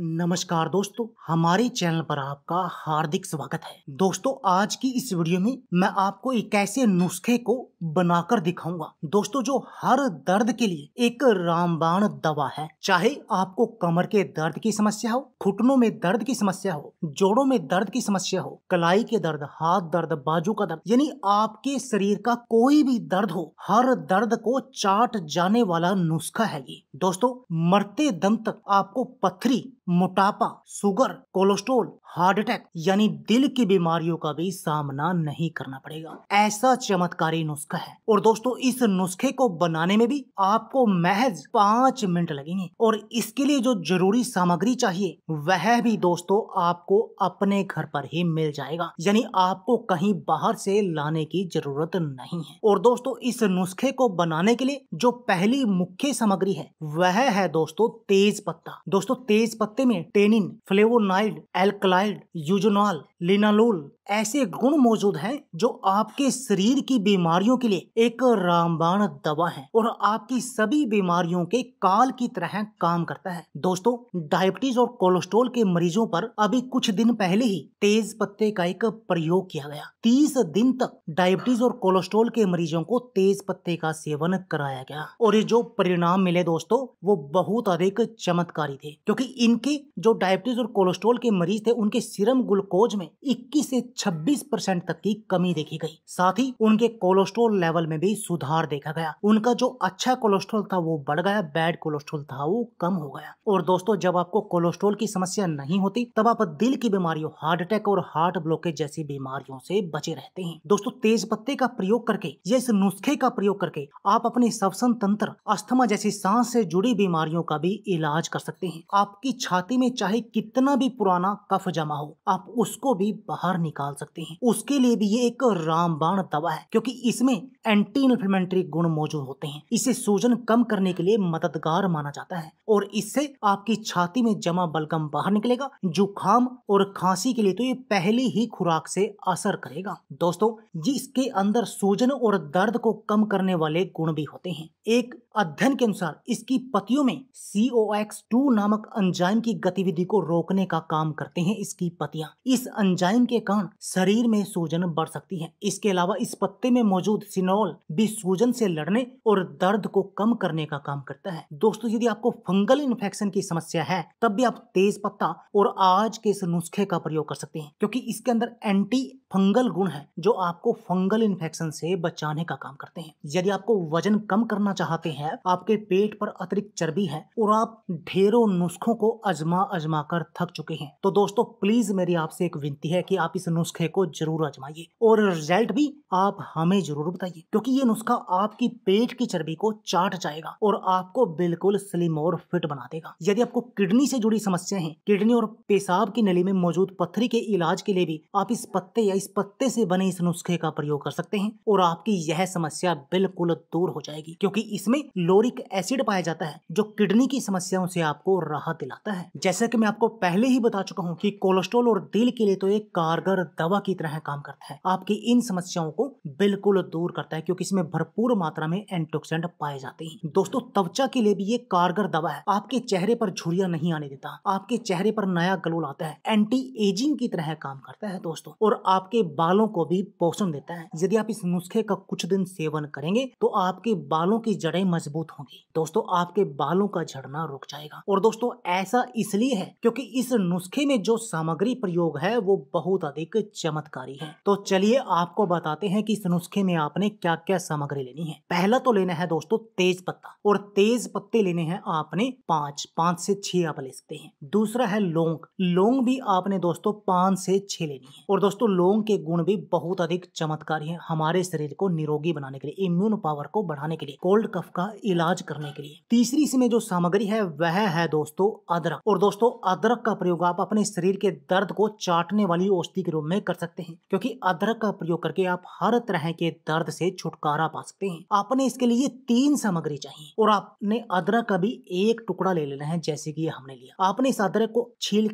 नमस्कार दोस्तों हमारे चैनल पर आपका हार्दिक स्वागत है दोस्तों आज की इस वीडियो में मैं आपको एक ऐसे नुस्खे को बनाकर दिखाऊंगा दोस्तों जो हर दर्द के लिए एक रामबाण दवा है चाहे आपको कमर के दर्द की समस्या हो घुटनों में दर्द की समस्या हो जोड़ों में दर्द की समस्या हो कलाई के दर्द हाथ दर्द बाजू का दर्द यानी आपके शरीर का कोई भी दर्द हो हर दर्द को चाट जाने वाला नुस्खा है ये दोस्तों मरते दम तक आपको पथरी मोटापा शुगर कोलेस्ट्रोल हार्ट अटैक यानी दिल की बीमारियों का भी सामना नहीं करना पड़ेगा ऐसा चमत्कारी नुस्खा है और दोस्तों इस नुस्खे को बनाने में भी आपको महज पांच मिनट लगेंगे और इसके लिए जो जरूरी सामग्री चाहिए वह भी दोस्तों आपको अपने घर पर ही मिल जाएगा यानी आपको कहीं बाहर से लाने की जरूरत नहीं है और दोस्तों इस नुस्खे को बनाने के लिए जो पहली मुख्य सामग्री है वह है दोस्तों तेज पत्ता दोस्तों तेज पत्ते में tannin flavonoid alkaline carbide eugenol linalool ऐसे गुण मौजूद हैं जो आपके शरीर की बीमारियों के लिए एक रामबाण दवा है और आपकी सभी बीमारियों के काल की तरह काम करता है दोस्तों डायबिटीज और कोलेस्ट्रोल के मरीजों पर अभी कुछ दिन पहले ही तेज पत्ते का एक प्रयोग किया गया तीस दिन तक डायबिटीज और कोलेस्ट्रोल के मरीजों को तेज पत्ते का सेवन कराया गया और ये जो परिणाम मिले दोस्तों वो बहुत अधिक चमत्कारी थे क्योंकि इनके जो डायबिटीज और कोलेस्ट्रोल के मरीज थे उन उनके सीरम ग्लूकोज में 21 से 26 परसेंट तक की कमी देखी गई साथ ही उनके कोलेस्ट्रोल लेवल में भी सुधार देखा गया उनका जो अच्छा कोलेस्ट्रोल था वो बढ़ गया बैड कोलेस्ट्रोल था वो कम हो गया और दोस्तों जब आपको कोलेस्ट्रोल की समस्या नहीं होती तब आप दिल की बीमारियों हार्ट अटैक और हार्ट ब्लॉकेज जैसी बीमारियों से बचे रहते हैं दोस्तों तेज पत्ते का प्रयोग करके या इस नुस्खे का प्रयोग करके आप अपने श्वसन तंत्र अस्थमा जैसी सांस से जुड़ी बीमारियों का भी इलाज कर सकते हैं आपकी छाती में चाहे कितना भी पुराना कफ जा जमा हो आप उसको भी बाहर निकाल सकते हैं उसके लिए भी ये एक रामबाण दवा है क्योंकि इसमें एंटी इन्फ्लेमेटरी गुण मौजूद होते हैं इसे सूजन कम करने के लिए मददगार माना जाता है और इससे आपकी छाती में जमा बलगम बाहर निकलेगा जुकाम और खांसी के लिए तो ये पहले ही खुराक से असर करेगा दोस्तों जिसके अंदर सूजन और दर्द को कम करने वाले गुण भी होते हैं एक अध्ययन के अनुसार इसकी पतियों में सीओ नामक अंजाइम की गतिविधि को रोकने का काम करते हैं इस इसकी पत्तियां इस अंजाइम के कारण शरीर में सूजन बढ़ सकती है इसके अलावा इस पत्ते में मौजूद सिनोल भी सूजन से लड़ने और दर्द को कम करने का काम करता है दोस्तों यदि आपको फंगल इन्फेक्शन की समस्या है तब भी आप तेज पत्ता और आज के इस नुस्खे का प्रयोग कर सकते हैं क्योंकि इसके अंदर एंटी फंगल गुण है जो आपको फंगल इन्फेक्शन से बचाने का काम करते हैं यदि आपको वजन कम करना चाहते हैं आपके पेट पर अतिरिक्त चर्बी है और आप ढेरों नुस्खों को अजमा अजमा कर थक चुके हैं तो दोस्तों प्लीज़ मेरी आपसे एक विनती है कि आप इस नुस्खे को जरूर आजमाइए और रिजल्ट भी आप हमें जरूर बताइए क्योंकि ये नुस्खा आपकी पेट की चर्बी को चाट जाएगा और आपको बिल्कुल स्लिम और फिट बना देगा यदि आपको किडनी से जुड़ी समस्या है किडनी और पेशाब की नली में मौजूद पत्थरी के इलाज के लिए भी आप इस पत्ते या इस पत्ते से बने इस नुस्खे का प्रयोग कर सकते हैं और आपकी यह समस्या बिल्कुल दूर हो जाएगी क्योंकि इसमें लोरिक एसिड पाया जाता है जो किडनी की समस्याओं से आपको राहत दिलाता है जैसा कि मैं आपको पहले ही बता चुका हूँ कि कोलेस्ट्रोल और दिल के लिए तो एक कारगर दवा की तरह काम करता है आपकी इन समस्याओं को बिल्कुल दूर करता है क्योंकि इसमें भरपूर मात्रा में एंटोक्सेंट पाए जाते हैं दोस्तों त्वचा के लिए भी ये कारगर दवा है आपके चेहरे पर झुरिया नहीं आने देता आपके चेहरे पर नया ग्लो लाता है एंटी एजिंग की तरह काम करता है दोस्तों और आपके बालों को भी पोषण देता है यदि आप इस नुस्खे का कुछ दिन सेवन करेंगे तो आपके बालों की जड़ें मजबूत होंगी दोस्तों आपके बालों का झड़ना रुक जाएगा और दोस्तों ऐसा इसलिए है क्योंकि इस नुस्खे में जो सामग्री प्रयोग है वो बहुत अधिक चमत्कारी है तो चलिए आपको बताते हैं कि इस नुस्खे में आपने क्या क्या सामग्री लेनी है पहला तो लेना है दोस्तों तेज पत्ता और तेज पत्ते लेने हैं आपने पांच पांच से छह आप ले सकते हैं दूसरा है लौंग लौंग भी आपने दोस्तों पांच से छह लेनी है और दोस्तों लौंग के गुण भी बहुत अधिक चमत्कारी है हमारे शरीर को निरोगी बनाने के लिए इम्यून पावर को बढ़ाने के लिए कोल्ड कफ का इलाज करने के लिए तीसरी इसमें जो सामग्री है वह है दोस्तों अदरक और दोस्तों अदरक का प्रयोग आप अपने शरीर के दर्द को चाटने वाली औषधि के रूप में कर सकते हैं क्योंकि अदरक का प्रयोग करके आप हर तरह के दर्द से छुटकारा पा सकते हैं आपने इसके लिए तीन सामग्री चाहिए और आपने अदरक का भी एक टुकड़ा ले लेना है जैसे कि हमने लिया आपने इस अदरक को छील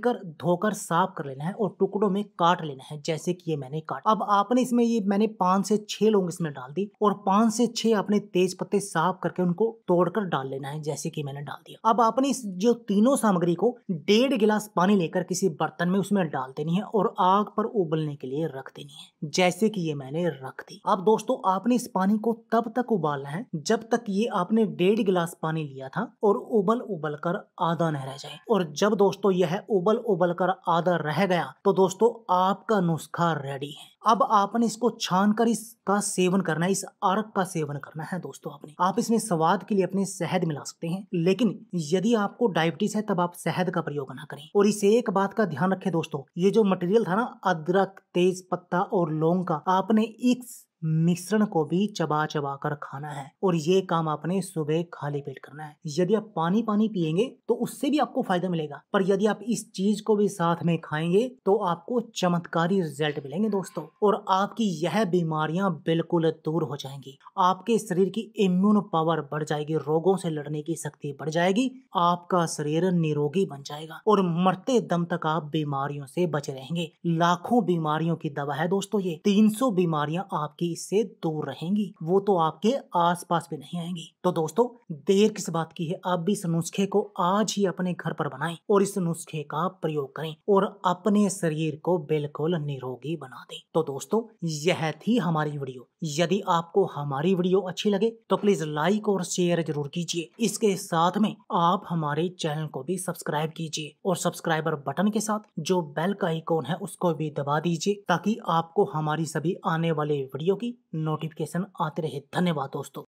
धोकर साफ कर लेना है और टुकड़ों में काट लेना है जैसे कि ये मैंने काट अब आपने इसमें ये मैंने पांच से छह लोग इसमें डाल दी और पांच से छह आपने तेज पत्ते साफ करके उनको तोड़कर डाल लेना है जैसे कि मैंने डाल दिया अब आपने इस जो तीनों सामग्री को डेढ़ गिलास पानी लेकर किसी बर्तन बर्तन में उसमें डाल देनी है और आग पर उबलने के लिए रख देनी है जैसे कि ये मैंने रख दी अब दोस्तों आपने इस पानी को तब तक उबालना है जब तक ये आपने डेढ़ गिलास पानी लिया था और उबल उबल कर आधा न रह जाए और जब दोस्तों यह उबल उबल कर आधा रह गया तो दोस्तों आपका नुस्खा रेडी है अब आपने इसको छान कर इसका सेवन करना है इस अर्क का सेवन करना है दोस्तों आपने आप इसमें स्वाद के लिए अपने शहद मिला सकते हैं लेकिन यदि आपको डायबिटीज है तब आप शहद का प्रयोग ना करें और इसे एक बात का ध्यान रखें दोस्तों ये जो मटेरियल था ना अदरक तेज पत्ता और लौंग का आपने इस मिश्रण को भी चबा चबा कर खाना है और ये काम आपने सुबह खाली पेट करना है यदि आप पानी पानी पियेंगे तो उससे भी आपको फायदा मिलेगा पर यदि आप इस चीज को भी साथ में खाएंगे तो आपको चमत्कारी रिजल्ट मिलेंगे दोस्तों और आपकी यह बीमारियां बिल्कुल दूर हो जाएंगी आपके शरीर की इम्यून पावर बढ़ जाएगी रोगों से लड़ने की शक्ति बढ़ जाएगी आपका शरीर निरोगी बन जाएगा और मरते दम तक आप बीमारियों से बचे रहेंगे लाखों बीमारियों की दवा है दोस्तों ये तीन बीमारियां आपकी जिंदगी से दूर रहेंगी वो तो आपके आसपास भी नहीं आएंगी तो दोस्तों देर किस बात की है आप भी इस नुस्खे को आज ही अपने घर पर बनाएं और इस नुस्खे का प्रयोग करें और अपने शरीर को बिल्कुल निरोगी बना दें तो दोस्तों यह थी हमारी वीडियो यदि आपको हमारी वीडियो अच्छी लगे तो प्लीज लाइक और शेयर जरूर कीजिए इसके साथ में आप हमारे चैनल को भी सब्सक्राइब कीजिए और सब्सक्राइबर बटन के साथ जो बेल का आइकॉन है उसको भी दबा दीजिए ताकि आपको हमारी सभी आने वाले वीडियो की नोटिफिकेशन आते रहे धन्यवाद दोस्तों